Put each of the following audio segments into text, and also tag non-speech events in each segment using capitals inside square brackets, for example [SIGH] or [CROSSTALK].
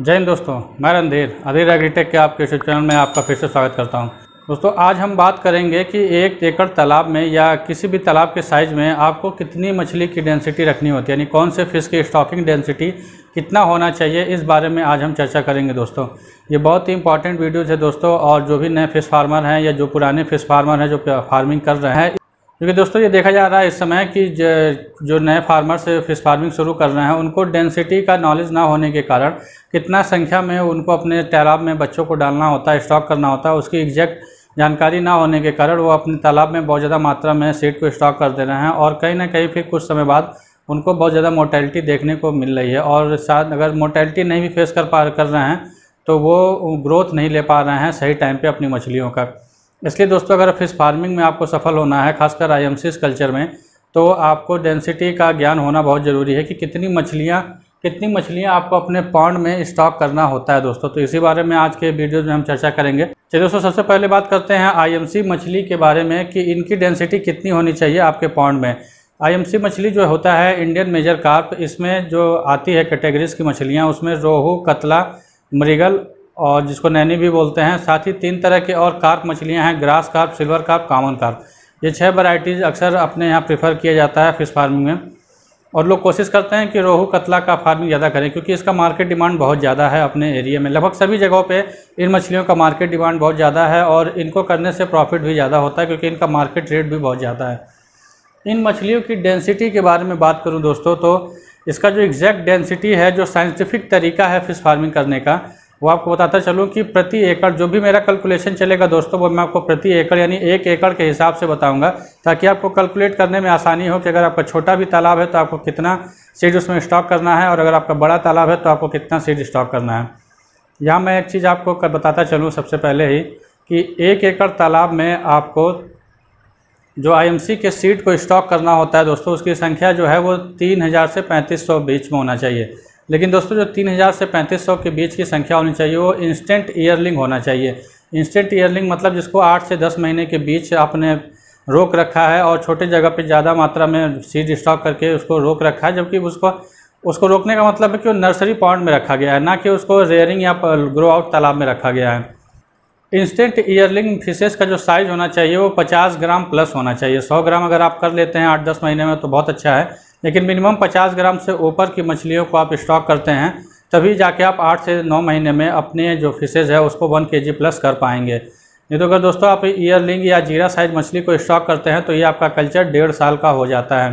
जय हिंद दोस्तों मैं रणधीर अधीर एग्रीटेक के आपके यूट्यूब चैनल में आपका फिर से स्वागत करता हूं दोस्तों आज हम बात करेंगे कि एक एकड़ तालाब में या किसी भी तालाब के साइज़ में आपको कितनी मछली की डेंसिटी रखनी होती है यानी कौन से फ़िश की स्टॉकिंग डेंसिटी कितना होना चाहिए इस बारे में आज हम चर्चा करेंगे दोस्तों ये बहुत ही इंपॉर्टेंट वीडियोज़ है दोस्तों और जो भी नए फ़िश फार्मर हैं या जो पुराने फ़िश फार्मर हैं जो फार्मिंग कर रहे हैं क्योंकि दोस्तों ये देखा जा रहा है इस समय कि जो नए फार्मर्स फिश फार्मिंग शुरू कर रहे हैं उनको डेंसिटी का नॉलेज ना होने के कारण कितना संख्या में उनको अपने तालाब में बच्चों को डालना होता है स्टॉक करना होता है उसकी एग्जैक्ट जानकारी ना होने के कारण वो अपने तालाब में बहुत ज़्यादा मात्रा में सीट को स्टॉक कर दे रहे हैं और कहीं ना कहीं फिर कुछ समय बाद उनको बहुत ज़्यादा मोटेलिटी देखने को मिल रही है और साथ अगर मोटेलिटी नहीं भी फेस कर पा कर रहे हैं तो वो ग्रोथ नहीं ले पा रहे हैं सही टाइम पर अपनी मछलियों का इसलिए दोस्तों अगर फिश फार्मिंग में आपको सफल होना है खासकर आई कल्चर में तो आपको डेंसिटी का ज्ञान होना बहुत ज़रूरी है कि कितनी मछलियाँ कितनी मछलियाँ आपको अपने पॉन्ड में स्टॉक करना होता है दोस्तों तो इसी बारे में आज के वीडियो में हम चर्चा करेंगे चलिए दोस्तों सबसे पहले बात करते हैं आईएमसी मछली के बारे में कि इनकी डेंसिटी कितनी होनी चाहिए आपके पॉन्ड में आईएमसी मछली जो होता है इंडियन मेजर कार्प इसमें जो आती है कैटेगरीज की मछलियाँ उसमें रोहू कतला मृगल और जिसको नैनी भी बोलते हैं साथ ही तीन तरह के और कार्प मछलियाँ हैं grass carp silver carp common carp ये छः वैरायटीज़ अक्सर अपने यहाँ प्रेफर किया जाता है फ़िश फार्मिंग में और लोग कोशिश करते हैं कि रोहू कतला का फार्मिंग ज़्यादा करें क्योंकि इसका मार्केट डिमांड बहुत ज़्यादा है अपने एरिया में लगभग सभी जगहों पे इन मछलियों का मार्केट डिमांड बहुत ज़्यादा है और इनको करने से प्रॉफिट भी ज़्यादा होता है क्योंकि इनका मार्केट रेट भी बहुत ज़्यादा है इन मछलियों की डेंसिटी के बारे में बात करूँ दोस्तों तो इसका जो एग्जैक्ट डेंसिटी है जो साइंटिफिक तरीका है फ़िश फार्मिंग करने का वो आपको बताता चलूँ कि प्रति एकड़ जो भी मेरा कैलकुलेशन चलेगा दोस्तों वो मैं आपको प्रति एकड़ यानी एक एकड़ के हिसाब से बताऊंगा ताकि आपको कैलकुलेट करने में आसानी हो कि अगर आपका छोटा भी तालाब है तो आपको कितना सीड उसमें स्टॉक करना है और अगर आपका बड़ा तालाब है तो आपको कितना सीड स्टॉक करना है यहाँ मैं एक चीज़ आपको बताता चलूँ सबसे पहले ही कि एक एकड़ तालाब में आपको जो आई के सीट को स्टॉक करना होता है दोस्तों उसकी संख्या जो है वो तीन हज़ार से पैंतीस सौ बीच में होना चाहिए लेकिन दोस्तों जो 3000 से 3500 के बीच की संख्या होनी चाहिए वो इंस्टेंट ईयरलिंग होना चाहिए इंस्टेंट ईयरलिंग मतलब जिसको 8 से 10 महीने के बीच आपने रोक रखा है और छोटे जगह पे ज़्यादा मात्रा में सीड स्टॉक करके उसको रोक रखा है जबकि उसको उसको रोकने का मतलब है कि वो नर्सरी पॉइंट में रखा गया है ना कि उसको रेयरिंग या ग्रो आउट तालाब में रखा गया है इंस्टेंट ईयरलिंग फिशेस का जो साइज़ होना चाहिए वो 50 ग्राम प्लस होना चाहिए 100 ग्राम अगर आप कर लेते हैं आठ दस महीने में तो बहुत अच्छा है लेकिन मिनिमम 50 ग्राम से ऊपर की मछलियों को आप स्टॉक करते हैं तभी जाके आप आठ से नौ महीने में अपने जो फिशेज है उसको वन के प्लस कर पाएंगे नहीं तो अगर दोस्तों आप ईयरलिंग या जीरा साइज मछली को स्टॉक करते हैं तो ये आपका कल्चर डेढ़ साल का हो जाता है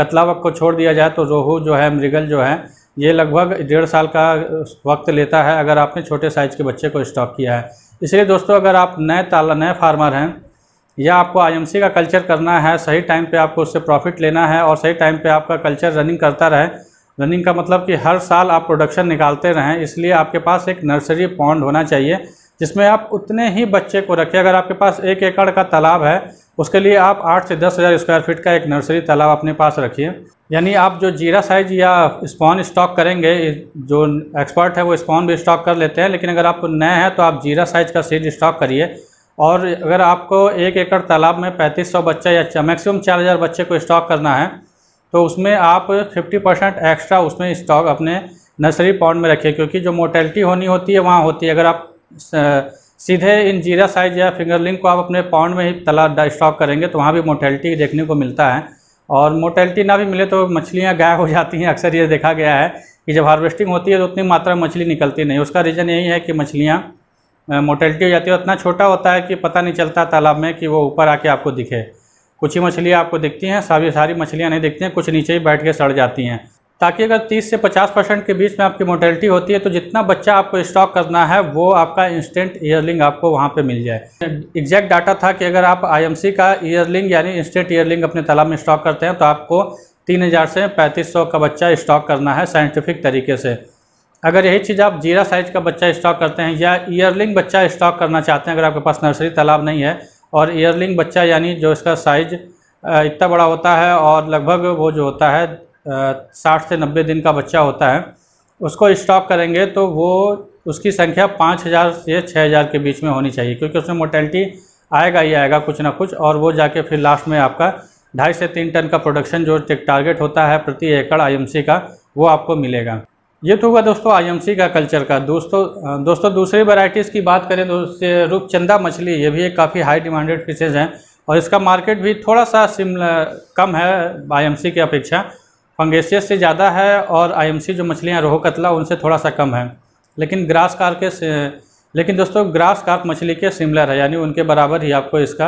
कतला वक्त को छोड़ दिया जाए तो रोहू जो है मृगल जो है ये लगभग डेढ़ साल का वक्त लेता है अगर आपने छोटे साइज़ के बच्चे को स्टॉक किया है इसलिए दोस्तों अगर आप नए ताला नए फार्मर हैं या आपको आईएमसी का कल्चर करना है सही टाइम पे आपको उससे प्रॉफिट लेना है और सही टाइम पे आपका कल्चर रनिंग करता रहे रनिंग का मतलब कि हर साल आप प्रोडक्शन निकालते रहें इसलिए आपके पास एक नर्सरी पॉन्ड होना चाहिए जिसमें आप उतने ही बच्चे को रखें अगर आपके पास एक एकड़ का तालाब है उसके लिए आप आठ से दस हज़ार स्क्वायर फीट का एक नर्सरी तालाब अपने पास रखिए यानी आप जो जीरा साइज या स्पॉन स्टॉक करेंगे जो एक्सपर्ट है वो स्पॉन भी स्टॉक कर लेते हैं लेकिन अगर आप नए हैं तो आप जीरा साइज का सीड स्टॉक करिए और अगर आपको एक एकड़ तालाब में 3500 बच्चा या मैक्सिमम 4000 बच्चे को स्टॉक करना है तो उसमें आप 50 परसेंट एक्स्ट्रा उसमें स्टॉक अपने नर्सरी पॉन्ड में रखें क्योंकि जो मोटेलिटी होनी होती है वहाँ होती है अगर आप सीधे इन जीरा साइज या फिंगरलिंग को आप अपने पॉन्ड में ही तालाब स्टॉक करेंगे तो वहाँ भी मोटेलिटी देखने को मिलता है और मोटेलिटी ना भी मिले तो मछलियाँ गायब हो जाती हैं अक्सर ये देखा गया है कि जब हार्वेस्टिंग होती है तो उतनी मात्रा में मछली निकलती नहीं उसका रीज़न यही है कि मछलियाँ मोटेलिटी हो जाती है इतना छोटा होता है कि पता नहीं चलता तालाब में कि वो ऊपर आके आपको दिखे कुछ ही मछलियाँ आपको दिखती हैं सारी सारी मछलियाँ नहीं दिखती हैं कुछ नीचे ही बैठ के सड़ जाती हैं ताकि अगर 30 से 50 परसेंट के बीच में आपकी मोटेलिटी होती है तो जितना बच्चा आपको स्टॉक करना है वो आपका इंस्टेंट ईयरलिंग आपको वहाँ पे मिल जाए एग्जैक्ट डाटा था कि अगर आप आईएमसी का ईयरलिंग यानी इंस्टेंट ईयरलिंग अपने तालाब में स्टॉक करते हैं तो आपको 3000 से 3500 का बच्चा स्टॉक करना है साइंटिफिक तरीके से अगर यही चीज़ आप जीरा साइज का बच्चा स्टॉक करते हैं या ईयरलिंग बच्चा स्टॉक करना चाहते हैं अगर आपके पास नर्सरी तालाब नहीं है और ईयरलिंग बच्चा यानी जो इसका साइज इतना बड़ा होता है और लगभग वो जो होता है साठ से नब्बे दिन का बच्चा होता है उसको स्टॉक करेंगे तो वो उसकी संख्या पाँच हज़ार से छः हज़ार के बीच में होनी चाहिए क्योंकि उसमें मोटेलिटी आएगा ही आएगा कुछ ना कुछ और वो जाके फिर लास्ट में आपका ढाई से तीन टन का प्रोडक्शन जो टारगेट होता है प्रति एकड़ आईएमसी का वो आपको मिलेगा ये तो हुआ दोस्तों आईएमसी का कल्चर का दोस्तों दोस्तों दूसरी वैरायटीज़ की बात करें तो रूपचंदा मछली ये भी एक काफ़ी हाई डिमांडेड फिशेज़ हैं और इसका मार्केट भी थोड़ा सा सिम कम है आईएमसी की अपेक्षा फंगेशियस से ज़्यादा है और आईएमसी जो मछलियाँ रोहू कतला उनसे थोड़ा सा कम है लेकिन ग्रास कार के लेकिन दोस्तों ग्रास कार्प मछली के सिमिलर है यानी उनके बराबर ही आपको इसका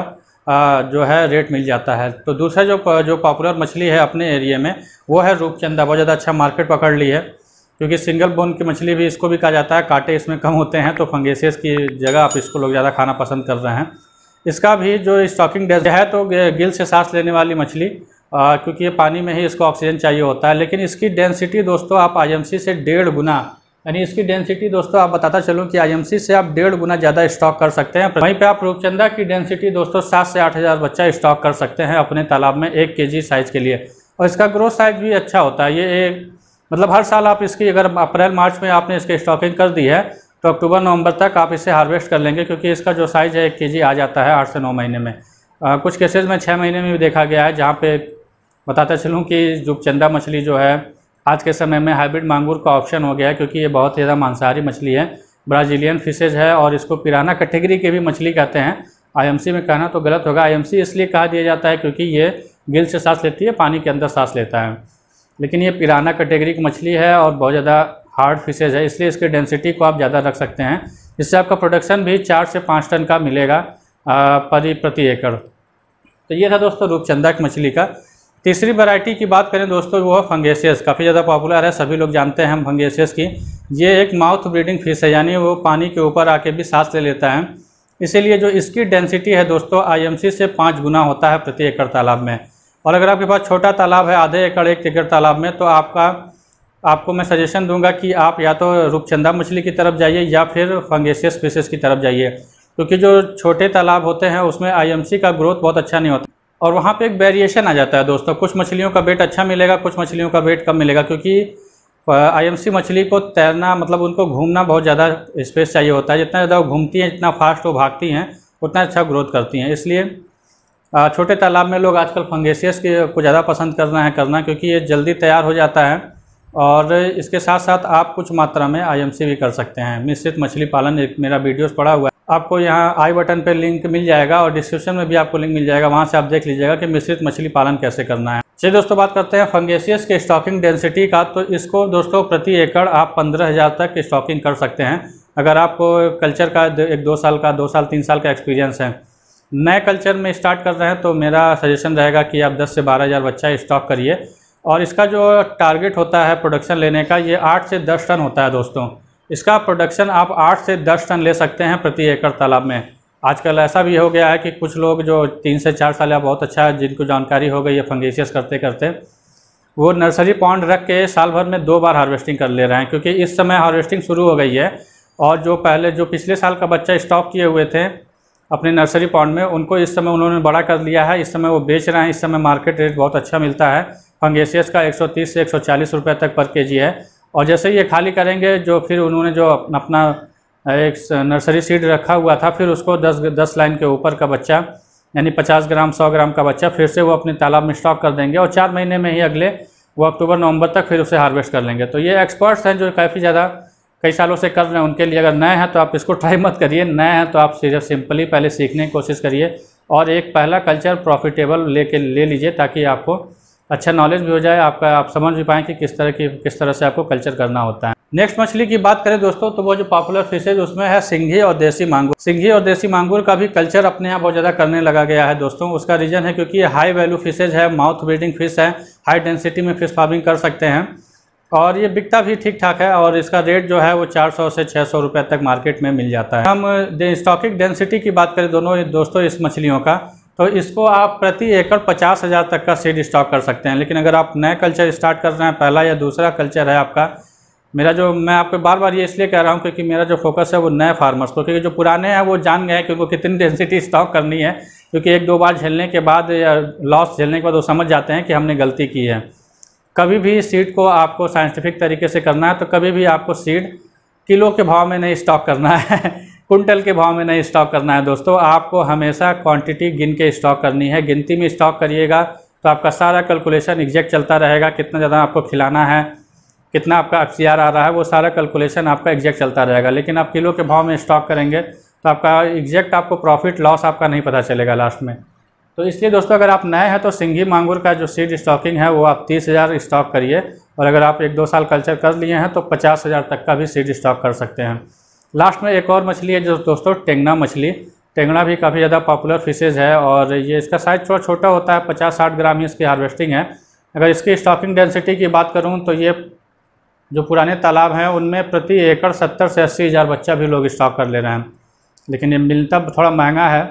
आ, जो है रेट मिल जाता है तो दूसरा जो जो पॉपुलर मछली है अपने एरिए में वो है रूपचंदा बहुत ज़्यादा अच्छा मार्केट पकड़ ली है क्योंकि सिंगल बोन की मछली भी इसको भी कहा जाता है कांटे इसमें कम होते हैं तो फंगेसियस की जगह आप इसको लोग ज़्यादा खाना पसंद कर रहे हैं इसका भी जो स्टॉकिंग डेज है तो गिल से सांस लेने वाली मछली क्योंकि ये पानी में ही इसको ऑक्सीजन चाहिए होता है लेकिन इसकी डेंसिटी दोस्तों आप आई से डेढ़ गुना यानी इसकी डेंसिटी दोस्तों आप बताता चलूँ कि आई से आप डेढ़ गुना ज़्यादा स्टॉक कर सकते हैं वहीं पर आप रूपचंदा की डेंसिटी दोस्तों सात से आठ हज़ार बच्चा स्टॉक कर सकते हैं अपने तालाब में एक के साइज़ के लिए और इसका ग्रोथ साइज भी अच्छा होता है ये एक मतलब हर साल आप इसकी अगर अप्रैल मार्च में आपने इसकी स्टॉकिंग कर दी है तो अक्टूबर नवंबर तक आप इसे हार्वेस्ट कर लेंगे क्योंकि इसका जो साइज़ है एक के आ जाता है आठ से नौ महीने में आ, कुछ केसेज में छः महीने में भी देखा गया है जहाँ पे बताता चलूँ कि जो चंदा मछली जो है आज के समय में हाइब्रिड मांगूर का ऑप्शन हो गया है क्योंकि ये बहुत ही ज़्यादा मांसाहारी मछली है ब्राज़ीलियन फिशेज है और इसको पिराना कैटेगरी की भी मछली कहते हैं आईएमसी में कहना तो गलत होगा आईएमसी इसलिए कहा दिया जाता है क्योंकि ये गिल से सांस लेती है पानी के अंदर सांस लेता है लेकिन ये पिराना कैटेगरी की मछली है और बहुत ज़्यादा हार्ड फिशेज है इसलिए इसके डेंसिटी को आप ज़्यादा रख सकते हैं इससे आपका प्रोडक्शन भी चार से पाँच टन का मिलेगा पर प्रति एकड़ तो ये था दोस्तों रूपचंदा की मछली का तीसरी वैरायटी की बात करें दोस्तों वो है फंगेसियस काफ़ी ज़्यादा पॉपुलर है सभी लोग जानते हैं हम फंगेसियस की ये एक माउथ ब्रीडिंग फिश है यानी वो पानी के ऊपर आके भी सांस ले लेता है इसीलिए जो इसकी डेंसिटी है दोस्तों आईएमसी से पाँच गुना होता है प्रति एकड़ तालाब में और अगर आपके पास छोटा तालाब है आधे एकड़ एक एकड़ तालाब में तो आपका आपको मैं सजेशन दूंगा कि आप या तो रूपचंदा मछली की तरफ जाइए या फिर फंगेसियस फिशेस की तरफ जाइए क्योंकि जो छोटे तालाब होते हैं उसमें आईएमसी का ग्रोथ बहुत अच्छा नहीं होता और वहाँ पे एक वेरिएशन आ जाता है दोस्तों कुछ मछलियों का वेट अच्छा मिलेगा कुछ मछलियों का वेट कम मिलेगा क्योंकि आई मछली को तैरना मतलब उनको घूमना बहुत ज़्यादा स्पेस चाहिए होता है जितना ज़्यादा वो घूमती हैं जितना फास्ट वो भागती हैं उतना अच्छा ग्रोथ करती हैं इसलिए छोटे तालाब में लोग आजकल फंगेसियस के को ज़्यादा पसंद करना है करना क्योंकि ये जल्दी तैयार हो जाता है और इसके साथ साथ आप कुछ मात्रा में आईएमसी भी कर सकते हैं मिश्रित मछली पालन एक मेरा वीडियोस पड़ा हुआ है आपको यहाँ आई बटन पर लिंक मिल जाएगा और डिस्क्रिप्शन में भी आपको लिंक मिल जाएगा वहाँ से आप देख लीजिएगा कि मिश्रित मछली पालन कैसे करना है चलिए दोस्तों बात करते हैं फंगेसियस के स्टॉकिंग डेंसिटी का तो इसको दोस्तों प्रति एकड़ आप पंद्रह हज़ार तक स्टॉकिंग कर सकते हैं अगर आपको कल्चर का एक दो साल का दो साल तीन साल का एक्सपीरियंस है नए कल्चर में स्टार्ट कर रहे हैं तो मेरा सजेशन रहेगा कि आप 10 से बारह हज़ार बच्चा स्टॉक करिए और इसका जो टारगेट होता है प्रोडक्शन लेने का ये आठ से दस टन होता है दोस्तों इसका प्रोडक्शन आप आठ से दस टन ले सकते हैं प्रति एकड़ तालाब में आजकल ऐसा भी हो गया है कि कुछ लोग जो तीन से चार साल या बहुत अच्छा है जिनको जानकारी हो गई है फंगेशियस करते करते वो नर्सरी पॉन्ड रख के साल भर में दो बार हार्वेस्टिंग कर ले रहे हैं क्योंकि इस समय हार्वेस्टिंग शुरू हो गई है और जो पहले जो पिछले साल का बच्चा स्टॉक किए हुए थे अपने नर्सरी पॉन्ड में उनको इस समय उन्होंने बड़ा कर लिया है इस समय वो बेच रहे हैं इस समय मार्केट रेट बहुत अच्छा मिलता है फंगेसियस का 130 से 140 रुपए तक पर केजी है और जैसे ही ये खाली करेंगे जो फिर उन्होंने जो अपना एक नर्सरी सीड रखा हुआ था फिर उसको 10 10 लाइन के ऊपर का बच्चा यानी 50 ग्राम 100 ग्राम का बच्चा फिर से वो अपने तालाब में स्टॉक कर देंगे और चार महीने में ही अगले वो अक्टूबर नवंबर तक फिर उसे हार्वेस्ट कर लेंगे तो ये एक्सपर्ट्स हैं जो काफ़ी ज़्यादा कई सालों से कर रहे हैं उनके लिए अगर नए हैं तो आप इसको ट्राई मत करिए नए हैं तो आप सिर्फ सिंपली पहले सीखने की कोशिश करिए और एक पहला कल्चर प्रॉफिटेबल लेके ले लीजिए ताकि आपको अच्छा नॉलेज भी हो जाए आपका आप समझ भी पाएँ कि किस तरह की किस तरह से आपको कल्चर करना होता है नेक्स्ट मछली की बात करें दोस्तों तो वो जो पॉपुलर फिशेज उसमें है सिंघी और देसी मांगूर सिंघी और देसी मांगूर का भी कल्चर अपने यहाँ बहुत ज़्यादा करने लगा गया है दोस्तों उसका रीज़न है क्योंकि हाई वैल्यू फिशेज है माउथ ब्रीडिंग फिश है हाई डेंसिटी में फिश फार्मिंग कर सकते हैं और ये बिकता भी ठीक ठाक है और इसका रेट जो है वो 400 से 600 रुपए तक मार्केट में मिल जाता है हम स्टॉकिक डेंसिटी की बात करें दोनों दोस्तों इस मछलियों का तो इसको आप प्रति एकड़ पचास हज़ार तक का सीड स्टॉक कर सकते हैं लेकिन अगर आप नया कल्चर स्टार्ट कर रहे हैं पहला या दूसरा कल्चर है आपका मेरा जो मैं आपको बार बार ये इसलिए कह रहा हूँ क्योंकि मेरा जो फोकस है वो नए फार्मर्स को क्योंकि जो पुराने हैं वो जान गए हैं कि उनको कितनी डेंसिटी स्टॉक करनी है क्योंकि एक दो बार झेलने के बाद या लॉस झेलने के बाद वो समझ जाते हैं कि हमने गलती की है कभी भी सीड को आपको साइंटिफिक तरीके से करना है तो कभी भी आपको सीड किलो के भाव में नहीं स्टॉक करना है [LAUGHS] कुंटल के भाव में नहीं स्टॉक करना है दोस्तों आपको हमेशा क्वांटिटी गिन के स्टॉक करनी है गिनती में स्टॉक करिएगा तो आपका सारा कैलकुलेशन एग्जैक्ट चलता रहेगा कितना ज़्यादा आपको खिलाना है कितना आपका एफ आ रहा है वो सारा कैलकुलेशन आपका एग्जैक्ट चलता रहेगा लेकिन आप किलो के भाव में स्टॉक करेंगे तो आपका एग्जैक्ट आपको प्रॉफिट लॉस आपका नहीं पता चलेगा लास्ट में तो इसलिए दोस्तों अगर आप नए हैं तो सिंघी मांगुर का जो सीड स्टॉकिंग है वो आप तीस हज़ार स्टॉक करिए और अगर आप एक दो साल कल्चर कर लिए हैं तो पचास हज़ार तक का भी सीड स्टॉक कर सकते हैं लास्ट में एक और मछली है जो दोस्तों टेंगना मछली टेंगना भी काफ़ी ज़्यादा पॉपुलर फिशेज़ है और ये इसका साइज़ थोड़ा छोटा होता है पचास साठ ग्राम ही इसकी हार्वेस्टिंग है अगर इसकी स्टॉकिंग डेंसिटी की बात करूँ तो ये जो पुराने तालाब हैं उनमें प्रति एकड़ सत्तर से अस्सी हज़ार बच्चा भी लोग स्टॉक कर ले रहे हैं लेकिन ये मिलता थोड़ा महंगा है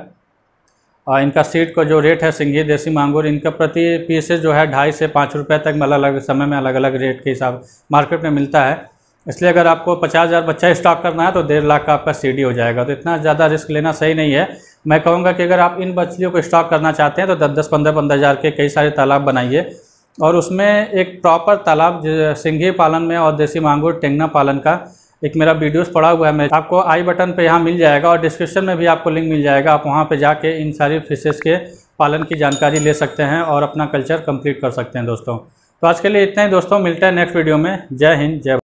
इनका सीड का जो रेट है सिंघी देसी मांगूर इनका प्रति पीसेज जो है ढाई से पाँच रुपये तक अलग अलग समय में अलग अलग रेट के हिसाब मार्केट में मिलता है इसलिए अगर आपको पचास हज़ार बच्चा स्टॉक करना है तो डेढ़ लाख का आपका सीडी हो जाएगा तो इतना ज़्यादा रिस्क लेना सही नहीं है मैं कहूँगा कि अगर आप इन मछलियों को स्टॉक करना चाहते हैं तो दस दस पंद्रह पंद्रह हज़ार के कई सारे तालाब बनाइए और उसमें एक प्रॉपर तालाब सिंघी पालन में और देसी मांगूर टेंगना पालन का एक मेरा वीडियोस पड़ा हुआ है मैं आपको आई बटन पे यहाँ मिल जाएगा और डिस्क्रिप्शन में भी आपको लिंक मिल जाएगा आप वहाँ पे जाके इन सारी फिशेज़ के पालन की जानकारी ले सकते हैं और अपना कल्चर कंप्लीट कर सकते हैं दोस्तों तो आज के लिए इतना ही दोस्तों मिलता है नेक्स्ट वीडियो में जय हिंद जय